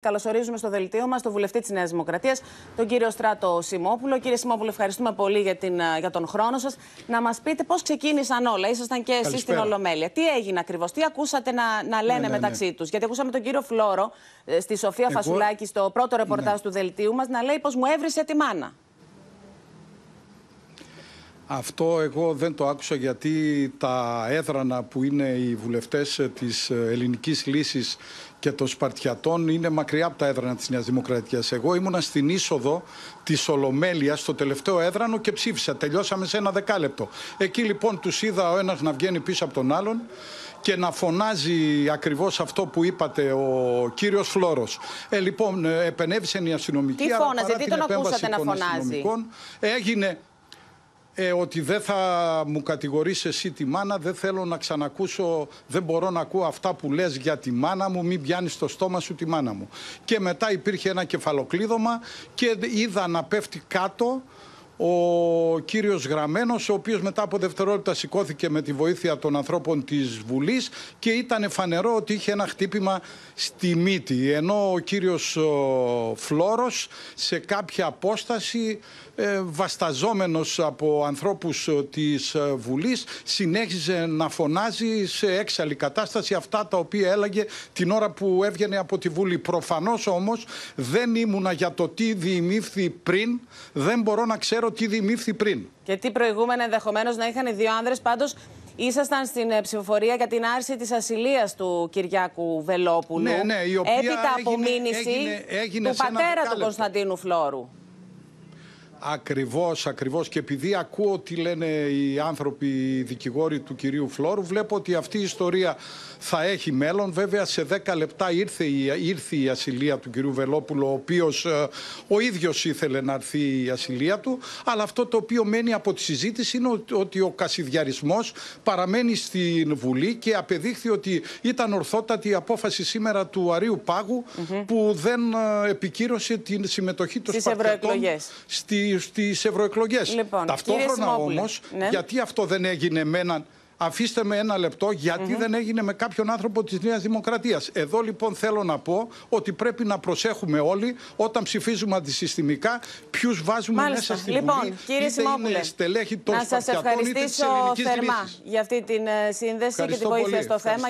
Καλωσορίζουμε στο δελτίο μας τον βουλευτή της Νέας Δημοκρατίας, τον κύριο Στράτο Σιμόπουλο. Κύριε Σιμόπουλο, ευχαριστούμε πολύ για, την, ε, για τον χρόνο σας. Να μας πείτε πώς ξεκίνησαν όλα. Ήσασταν και εσείς στην Ολομέλεια. Τι έγινε ακριβώς, τι ακούσατε να, να λένε ναι, ναι, μεταξύ ναι. τους. Γιατί ακούσαμε τον κύριο Φλόρο ε, στη Σοφία Φασουλάκη, στο πρώτο ρεπορτάζ ναι. του δελτίου μας, να λέει πω μου έβρισε τη μάνα. Αυτό εγώ δεν το άκουσα γιατί τα έδρανα που είναι οι βουλευτές ε, της ε, ελληνικής λύσης και των Σπαρτιατών είναι μακριά από τα έδρανα της Νέας Δημοκρατίας. Εγώ ήμουνα στην είσοδο της Ολομέλειας στο τελευταίο έδρανο και ψήφισα. Τελειώσαμε σε ένα δεκάλεπτο. Εκεί λοιπόν τους είδα ο ένας να βγαίνει πίσω από τον άλλον και να φωνάζει ακριβώς αυτό που είπατε ο κύριος Φλόρος. Ε, λοιπόν, ε, επενέβησε η αστυνομική. Τι φώναζε, τι τον ακούσατε να φωνάζει. Έγινε ε, ότι δεν θα μου κατηγορείς εσύ τη μάνα, δεν θέλω να ξανακούσω, δεν μπορώ να ακούω αυτά που λες για τη μάνα μου, μην πιάνεις στο στόμα σου τη μάνα μου. Και μετά υπήρχε ένα κεφαλοκλείδωμα και είδα να πέφτει κάτω ο κύριος Γραμμένος, ο οποίος μετά από δευτερόλεπτα σηκώθηκε με τη βοήθεια των ανθρώπων της Βουλής και ήταν φανερό ότι είχε ένα χτύπημα στη μύτη. Ενώ ο κύριος Φλόρος σε κάποια απόσταση ε, βασταζόμενος από ανθρώπους ε, της ε, Βουλής συνέχιζε να φωνάζει σε έξαλλη κατάσταση αυτά τα οποία έλαγε την ώρα που έβγαινε από τη Βουλή. Προφανώς όμως δεν ήμουνα για το τι διημήφθη πριν, δεν μπορώ να ξέρω ότι τι πριν. Και τι προηγούμενα ενδεχομένως να είχαν οι δύο άνδρες. Πάντως ήσασταν στην ε, ψηφοφορία για την άρση της ασυλίας του Κυριάκου Βελόπουλου. Ναι, ναι, η οποία έγινε, έγινε, έγινε του πατέρα του Κωνσταντίνου Φλόρου. Ακριβώς, ακριβώς Και επειδή ακούω τι λένε οι άνθρωποι, οι δικηγόροι του κυρίου Φλόρου, βλέπω ότι αυτή η ιστορία θα έχει μέλλον. Βέβαια, σε 10 λεπτά ήρθε η, ήρθε η ασυλία του κυρίου Βελόπουλο, ο οποίος ε, ο ίδιος ήθελε να έρθει η ασυλία του. Αλλά αυτό το οποίο μένει από τη συζήτηση είναι ότι ο κασιδιαρισμός παραμένει στην Βουλή και απεδείχθη ότι ήταν ορθότατη η απόφαση σήμερα του Αρίου Πάγου, που δεν ε, επικύρωσε την συμμετοχή του Σπαρτιατών στι ευρωεκλογές. Λοιπόν, Ταυτόχρονα όμως, ναι. γιατί αυτό δεν έγινε με έναν. Αφήστε με ένα λεπτό γιατί δεν έγινε με κάποιον άνθρωπο της Νέας Δημοκρατίας. Εδώ λοιπόν θέλω να πω ότι πρέπει να προσέχουμε όλοι όταν ψηφίζουμε αντισυστημικά ποιους βάζουμε μέσα στην λοιπόν, Βουλή. Λοιπόν, κύριε Σιμόπουλε, στελέχη των να σας ευχαριστήσω θερμά για αυτή την ε, σύνδεση και την βοήθεια στο θέμα.